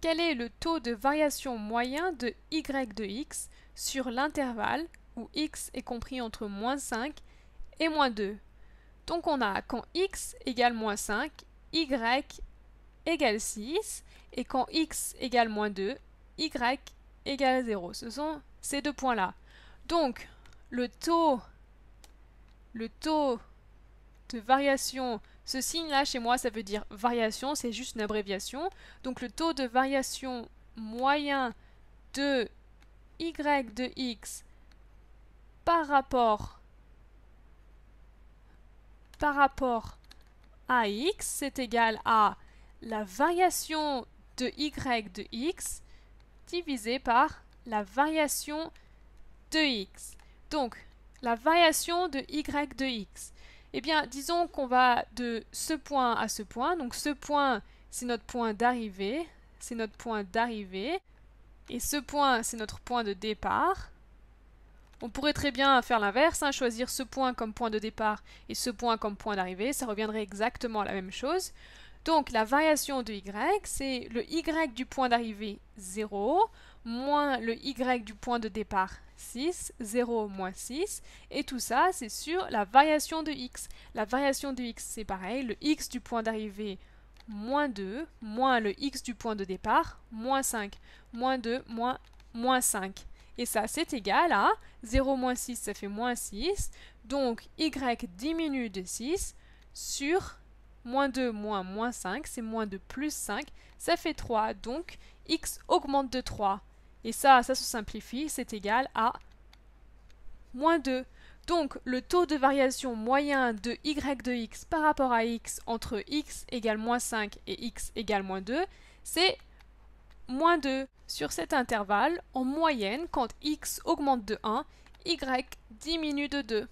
quel est le taux de variation moyen de y de x sur l'intervalle où x est compris entre moins 5 et moins 2. Donc on a quand x égale moins 5, y égale 6, et quand x égale moins 2, y égale 0. Ce sont ces deux points-là. Donc le taux, le taux de variation ce signe-là, chez moi, ça veut dire variation, c'est juste une abréviation. Donc le taux de variation moyen de y de x par rapport, par rapport à x, c'est égal à la variation de y de x divisé par la variation de x. Donc, la variation de y de x. Eh bien, disons qu'on va de ce point à ce point. Donc ce point, c'est notre point d'arrivée. C'est notre point d'arrivée. Et ce point, c'est notre point de départ. On pourrait très bien faire l'inverse, hein, choisir ce point comme point de départ et ce point comme point d'arrivée. Ça reviendrait exactement à la même chose. Donc la variation de y, c'est le y du point d'arrivée 0 moins le y du point de départ 6, 0 moins 6, et tout ça c'est sur la variation de x. La variation de x c'est pareil, le x du point d'arrivée moins 2, moins le x du point de départ, moins 5, moins 2, moins, 5. Et ça, c'est égal à 0 moins 6, ça fait moins 6. Donc, y diminue de 6 sur Moins 2, moins moins 5, c'est moins 2 plus 5, ça fait 3, donc x augmente de 3. Et ça, ça se simplifie, c'est égal à moins 2. Donc le taux de variation moyen de y de x par rapport à x entre x égale moins 5 et x égale moins 2, c'est moins 2. Sur cet intervalle, en moyenne, quand x augmente de 1, y diminue de 2.